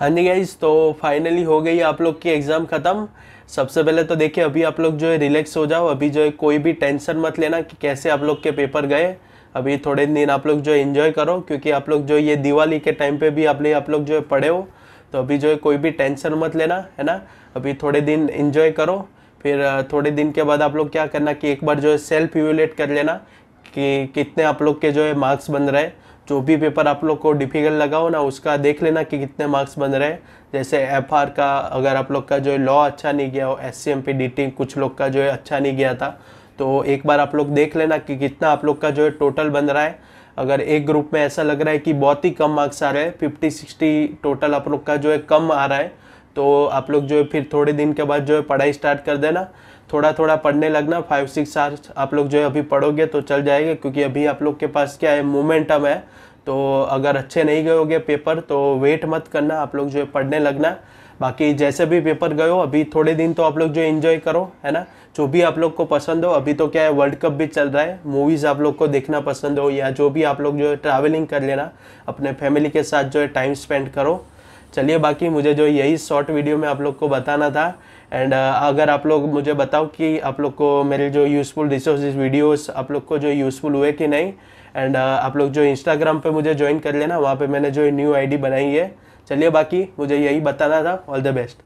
हाँ जी गाइज तो फाइनली हो गई आप लोग की एग्ज़ाम ख़त्म सबसे पहले तो देखिए अभी आप लोग जो है रिलैक्स हो जाओ अभी जो है कोई भी टेंशन मत लेना कि कैसे आप लोग के पेपर गए अभी थोड़े दिन आप लोग जो है इन्जॉय करो क्योंकि आप लोग जो ये दिवाली के टाइम पे भी आप लोग आप लोग जो है पढ़े हो तो अभी जो है कोई भी टेंशन मत लेना है ना अभी थोड़े दिन इन्जॉय करो फिर थोड़े दिन के बाद आप लोग क्या करना कि एक बार जो है सेल्फ इवेलेट कर लेना कि कितने आप लोग के जो है मार्क्स बन रहे जो भी पेपर आप लोग को डिफिकल्ट लगा हो ना उसका देख लेना कि कितने मार्क्स बन रहे हैं जैसे एफ आर का अगर आप लोग का जो लॉ अच्छा नहीं गया हो एस सी एम पी कुछ लोग का जो है अच्छा नहीं गया था तो एक बार आप लोग देख लेना कि कितना आप लोग का जो है टोटल बन रहा है अगर एक ग्रुप में ऐसा लग रहा है कि बहुत ही कम मार्क्स आ रहे हैं फिफ्टी सिक्सटी टोटल आप लोग का जो है कम आ रहा है तो आप लोग जो है फिर थोड़े दिन के बाद जो है पढ़ाई स्टार्ट कर देना थोड़ा थोड़ा पढ़ने लगना फाइव सिक्स आवर्स आप लोग जो है अभी पढ़ोगे तो चल जाएगा क्योंकि अभी आप लोग के पास क्या है मोमेंटम है तो अगर अच्छे नहीं गए होगे पेपर तो वेट मत करना आप लोग जो है पढ़ने लगना बाकी जैसे भी पेपर गए हो अभी थोड़े दिन तो आप लोग जो इन्जॉय करो है ना जो भी आप लोग को पसंद हो अभी तो क्या है वर्ल्ड कप भी चल रहा है मूवीज़ आप लोग को देखना पसंद हो या जो भी आप लोग जो है ट्रैवलिंग कर लेना अपने फैमिली के साथ जो है टाइम स्पेंड करो चलिए बाकी मुझे जो यही शॉर्ट वीडियो में आप लोग को बताना था एंड uh, अगर आप लोग मुझे बताओ कि आप लोग को मेरे जो यूज़फुल रिसोर्स वीडियोस आप लोग को जो यूज़फुल हुए कि नहीं एंड uh, आप लोग जो इंस्टाग्राम पे मुझे ज्वाइन कर लेना वहाँ पे मैंने जो न्यू आईडी बनाई है चलिए बाकी मुझे यही बताना था ऑल द बेस्ट